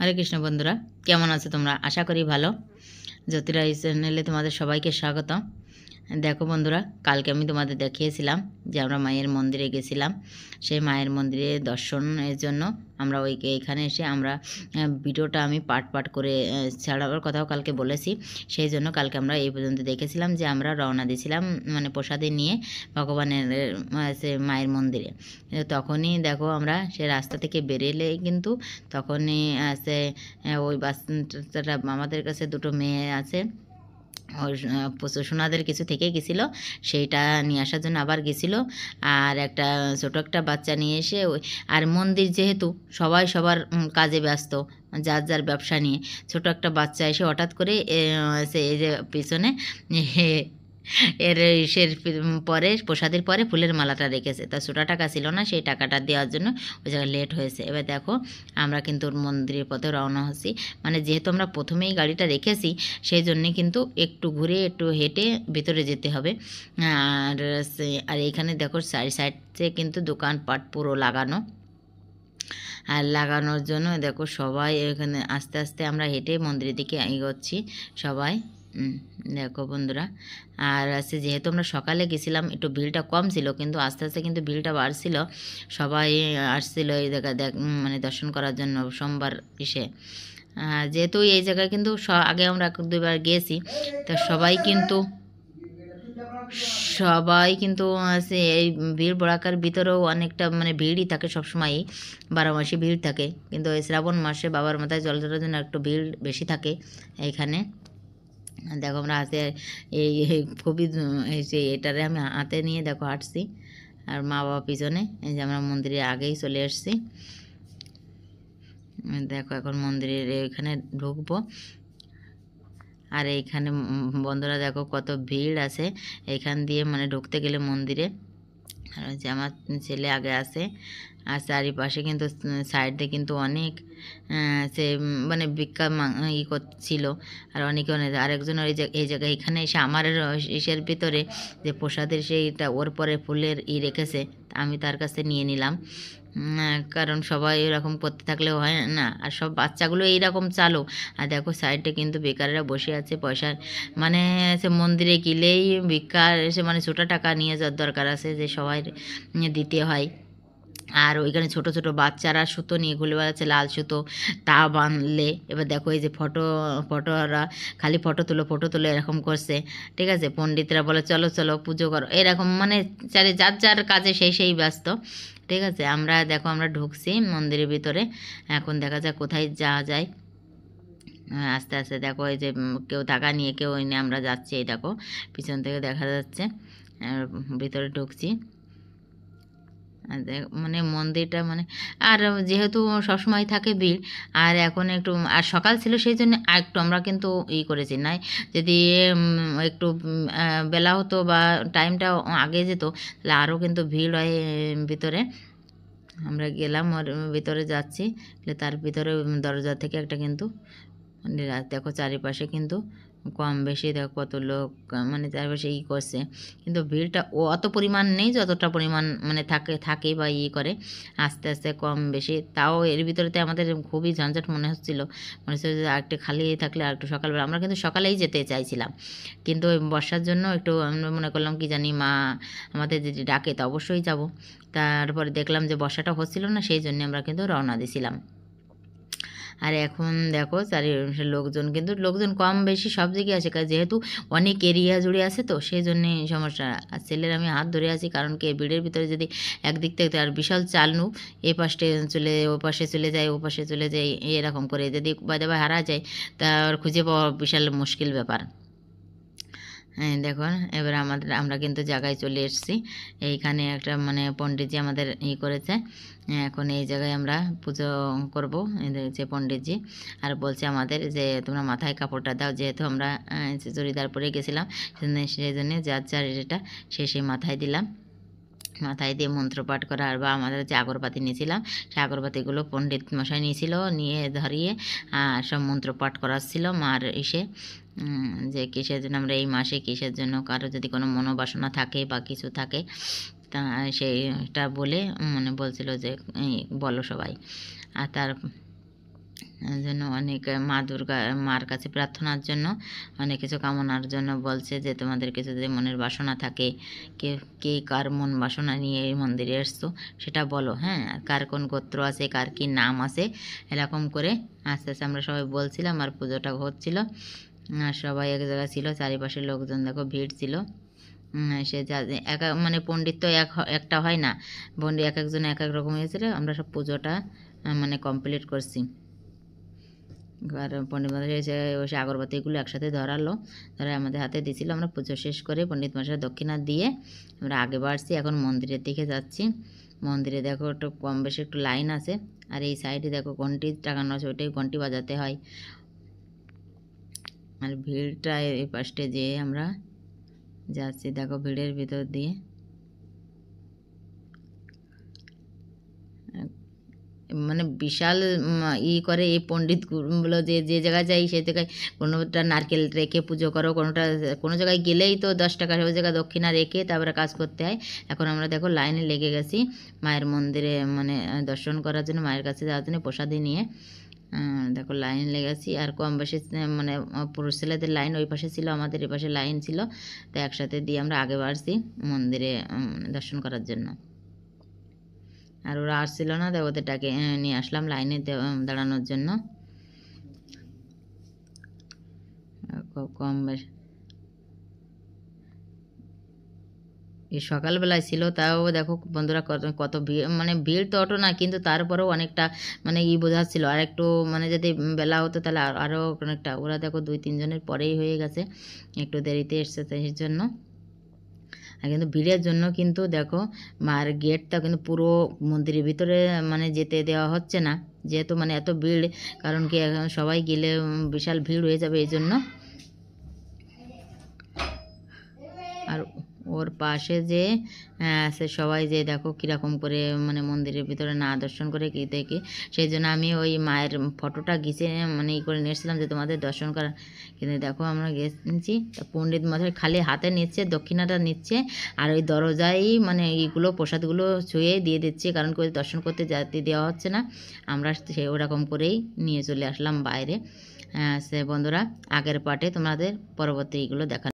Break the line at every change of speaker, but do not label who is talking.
হরে কৃষ্ণ বন্ধুরা কেমন আছো তোমরা আশা করি ভালো জ্যোতিরা এই চ্যানেলে তোমাদের সবাইকে স্বাগত দেখো বন্ধুরা কালকে আমি তোমাদের দেখিয়েছিলাম যে আমরা মায়ের মন্দিরে গেছিলাম সেই মায়ের মন্দিরে দর্শনের জন্য আমরা ওই এখানে এসে আমরা ভিডিওটা আমি পাট পাট করে ছাড়াবার কথাও কালকে বলেছি সেই জন্য কালকে আমরা এই পর্যন্ত দেখেছিলাম যে আমরা রওনা দিয়েছিলাম মানে প্রসাদে নিয়ে ভগবানের সে মায়ের মন্দিরে তখনই দেখো আমরা সে রাস্তা থেকে বেরেলে কিন্তু তখনই সে ওই বাস আমাদের কাছে দুটো মেয়ে আছে সোনাদের কিছু থেকে গেছিলো সেইটা নিয়ে আসার জন্য আবার গেছিলো আর একটা ছোটো একটা বাচ্চা নিয়ে এসে ওই আর মন্দির যেহেতু সবাই সবার কাজে ব্যস্ত যার যার ব্যবসা নিয়ে ছোট একটা বাচ্চা এসে হঠাৎ করে সে এই যে পিছনে এর সের পরে প্রসাদের পরে ফুলের মালাটা রেখেছে তা ছোটা টাকা ছিল না সেই টাকাটা দেওয়ার জন্য ওই জায়গায় লেট হয়েছে এবার দেখো আমরা কিন্তু মন্দিরের পথে রওনা হচ্ছি মানে যেহেতু আমরা প্রথমেই গাড়িটা রেখেছি সেই জন্যে কিন্তু একটু ঘুরে একটু হেঁটে ভেতরে যেতে হবে আর আর এইখানে দেখো সাইড সাইডে কিন্তু দোকানপাট পুরো লাগানো আর লাগানোর জন্য দেখো সবাই এখানে আস্তে আস্তে আমরা হেঁটে মন্দিরের দিকে এগোচ্ছি সবাই দেখো বন্ধুরা আর আছে যেহেতু আমরা সকালে গেছিলাম একটু ভিড়টা কম ছিল কিন্তু আস্তে আস্তে কিন্তু ভিড়টা বাড়ছিল সবাই আসছিল এই জায়গা দেখ মানে দর্শন করার জন্য সোমবার এসে যেহেতু এই জায়গায় কিন্তু আগে আমরা দুবার গিয়েছি তো সবাই কিন্তু সবাই কিন্তু সে এই ভিড় বড়াকার ভিতরেও অনেকটা মানে ভিড়ই থাকে সবসময়ই বারো মাসে ভিড় থাকে কিন্তু এই শ্রাবণ মাসে বাবার মাথায় জল ধরার জন্য একটু ভিড় বেশি থাকে এইখানে দেখো আমরা হাতে এই খুবই সেই এটারে আমি হাতে নিয়ে দেখো হাঁটছি আর মা বাবা পিছনে এই যে আমরা মন্দিরের আগেই চলে আসছি দেখো এখন মন্দিরের এখানে ঢুকবো আর এইখানে বন্ধুরা দেখো কত ভিড় আছে এইখান দিয়ে মানে ঢুকতে গেলে মন্দিরে আর যে আমার ছেলে আগে আসে আর চারিপাশে কিন্তু সাইডে কিন্তু অনেক সে মানে ভিক্ষা ই করছিল আর অনেকে অনেক আরেকজন ওই এই জায়গায় এখানে এসে আমার ইসের ভিতরে যে প্রসাদের সেইটা ওর পরে ফুলের ই রেখেছে আমি তার কাছে নিয়ে নিলাম কারণ সবাই এরকম করতে থাকলেও হয় না আর সব বাচ্চাগুলো এইরকম চালো আর দেখো সাইডে কিন্তু বেকাররা বসে আছে পয়সার মানে সে মন্দিরে গেলেই বেকার সে মানে ছোটা টাকা নিয়ে যাওয়ার দরকার আছে যে সবাই দিতে হয় আর ওইখানে ছোট ছোট বাচ্চারা সুতো নিয়ে ঘুরে বেড়াচ্ছে লাল সুতো তা বাঁধলে এবার দেখো এই যে ফটো ফটোরা খালি ফটো তুলো ফটো তুলো এরকম করছে ঠিক আছে পণ্ডিতরা বলে চলো চলো পুজো করো এরকম মানে চারে যার যার কাজে সেই সেই ব্যস্ত ঠিক আছে আমরা দেখো আমরা ঢুকছি মন্দিরের ভিতরে এখন দেখা যাক কোথায় যাওয়া যায় আস্তে আস্তে দেখো এই যে কেউ টাকা নিয়ে কেউ এনে আমরা যাচ্ছি এই দেখো পিছন থেকে দেখা যাচ্ছে ভিতরে ঢুকছি মানে মন্দিরটা মানে আর যেহেতু সবসময় থাকে ভিড় আর এখন একটু আর সকাল ছিল সেই জন্য আর একটু আমরা কিন্তু ই করেছি নাই যদি একটু বেলা হতো বা টাইমটা আগে যেত তাহলে আরও কিন্তু ভিড় হয় ভিতরে আমরা গেলাম ওর ভিতরে যাচ্ছি তার ভিতরে দরজা থেকে একটা কিন্তু মানে দেখো চারিপাশে কিন্তু কম বেশি দেখো কত লোক মানে চারিপাশে ই করছে কিন্তু ভিড়টা অত পরিমাণ নেই যতটা পরিমাণ মানে থাকে থাকে বা ই করে আস্তে আস্তে কম বেশি তাও এর ভিতরেতে আমাদের খুবই ঝঞ্ঝট মনে হচ্ছিল মনে হচ্ছে যে আরেকটু খালি থাকলে আর একটু সকালবেলা আমরা কিন্তু সকালেই যেতে চাইছিলাম কিন্তু বর্ষার জন্য একটু আমরা মনে করলাম কি জানি মা আমাদের যদি ডাকে তো অবশ্যই যাব তারপরে দেখলাম যে বর্ষাটা হচ্ছিল না সেই জন্য আমরা কিন্তু রওনা দিয়েছিলাম আর এখন দেখো চারি লোকজন কিন্তু লোকজন কম বেশি সব দিকে আছে যেহেতু অনেক এরিয়া জুড়ে আছে তো সেই জন্যে সমস্যা আর ছেলের আমি হাত ধরে আছি কারণ কি ভিড়ের ভিতরে যদি একদিক থেকে আর বিশাল চালনু এ পাশে চলে ও পাশে চলে যায় ও পাশে চলে যায় এরকম করে যদি বাদে হারা যায় তা খুঁজে পাওয়া বিশাল মুশকিল ব্যাপার দেখুন এবার আমাদের আমরা কিন্তু জায়গায় চলে এসেছি এইখানে একটা মানে পণ্ডিতজি আমাদের ই করেছে এখন এই জায়গায় আমরা পুজো করব যে পণ্ডিতজি আর বলছে আমাদের যে তোমরা মাথায় কাপড়টা দাও যেহেতু আমরা চুড়িদার পরে গেছিলাম সেই জন্য যার যার এটা সে সেই মাথায় দিলাম মাথায় দিয়ে মন্ত্রপাঠ করার বা আমাদের যে আগরবাতি নিয়েছিলাম সে আগরবাতিগুলো পণ্ডিত মশাই নিয়েছিল নিয়ে ধরিয়ে সব মন্ত্রপাঠ পাঠ করাচ্ছিল মার এসে যে কিসের জন্য আমরা এই মাসে কিসের জন্য কারো যদি কোনো মনোবাসনা থাকে বা কিছু থাকে তা সেইটা বলে মানে বলছিল যে বলো সবাই আর তার জন্য অনেক মা দুর্গা মার কাছে প্রার্থনার জন্য অনেক কিছু কামনার জন্য বলছে যে তোমাদের কিছু যদি মনের বাসনা থাকে কে কে কার মন বাসনা নিয়ে এই মন্দিরে এসছো সেটা বলো হ্যাঁ কার কোন গোত্র আছে কার কি নাম আছে এরকম করে আস্তে আস্তে আমরা সবাই বলছিলাম আর পুজোটা হচ্ছিল সবাই এক জায়গায় ছিল চারিপাশের লোকজন দেখো ভিড় ছিল সে যা এক মানে পণ্ডিত তো এক একটা হয় না পণ্ডিত এক একজন এক এক রকম হয়েছিল আমরা সব পুজোটা মানে কমপ্লিট করছি এবার পণ্ডিত মশাই সে ওই আগরবাতিগুলো একসাথে ধরালো ধরে আমাদের হাতে দিয়েছিল আমরা পুজো শেষ করে পণ্ডিত মশাই দক্ষিণা দিয়ে আমরা আগে বাড়ছি এখন মন্দিরের দিকে যাচ্ছি মন্দিরে দেখো একটু কম বেশি একটু লাইন আছে আর এই সাইডে দেখো ঘন্টি টাকানো আছে ওইটাই ঘন্টি বাজাতে হয় আর ভিড়টা এই পাশে যেয়ে আমরা যাচ্ছি দেখো ভিড়ের ভিতর দিয়ে মানে বিশাল ই করে এই পণ্ডিতগুলো যে যে জায়গায় যাই সে জায়গায় কোনোটা নারকেল রেখে পুজো করো কোনোটা কোনো জায়গায় গেলেই তো দশ টাকা ওই জায়গায় দক্ষিণা রেখে তারপরে কাজ করতে হয় এখন আমরা দেখো লাইনে লেগে গেছি মায়ের মন্দিরে মানে দর্শন করার জন্য মায়ের কাছে যাওয়ার জন্য প্রসাদি নিয়ে দেখো লাইন লেগেছি আর কম বয়সে মানে পুরুষ ছেলেদের লাইন ওই পাশে ছিল আমাদের এ পাশে লাইন ছিল তো একসাথে দিয়ে আমরা আগে বাড়ছি মন্দিরে দর্শন করার জন্য আর ওরা আসছিল না দেবতাটাকে নিয়ে আসলাম লাইনে দাঁড়ানোর জন্য কম বেশ এই সকালবেলায় ছিল তাও দেখো বন্ধুরা কত কত ভিড় মানে ভিড় তো অটো না কিন্তু তারপরেও অনেকটা মানে ই বোঝাচ্ছিল আর একটু মানে যদি বেলা হতো তাহলে আরও অনেকটা ওরা দেখো দুই তিনজনের পরেই হয়ে গেছে একটু দেরিতে এসেছে সেই জন্য আর কিন্তু ভিড়ের জন্য কিন্তু দেখো মার গেটটা কিন্তু পুরো মন্দিরের ভিতরে মানে যেতে দেওয়া হচ্ছে না যেহেতু মানে এত ভিড় কারণ কি সবাই গেলে বিশাল ভিড় হয়ে যাবে এই জন্য ওর পাশে যে আছে সবাই যে দেখো কীরকম করে মানে মন্দিরের ভিতরে না দর্শন করে কী দেখে সেই জন্য আমি ওই মায়ের ফটোটা ঘিচে মানে ই করে নিয়েছিলাম যে তোমাদের দর্শন করা কিন্তু দেখো আমরা গেছি পণ্ডিত মশাই খালি হাতে নিচ্ছে দক্ষিণাটা নিচ্ছে আর ওই দরজায় মানে ইগুলো প্রসাদগুলো ছুঁয়ে দিয়ে দিচ্ছে কারণ করে দর্শন করতে যাতে দেওয়া হচ্ছে না আমরা সে ওরকম করেই নিয়ে চলে আসলাম বাইরে সে বন্ধুরা আগের পার্টে তোমাদের পরবর্তী এগুলো দেখা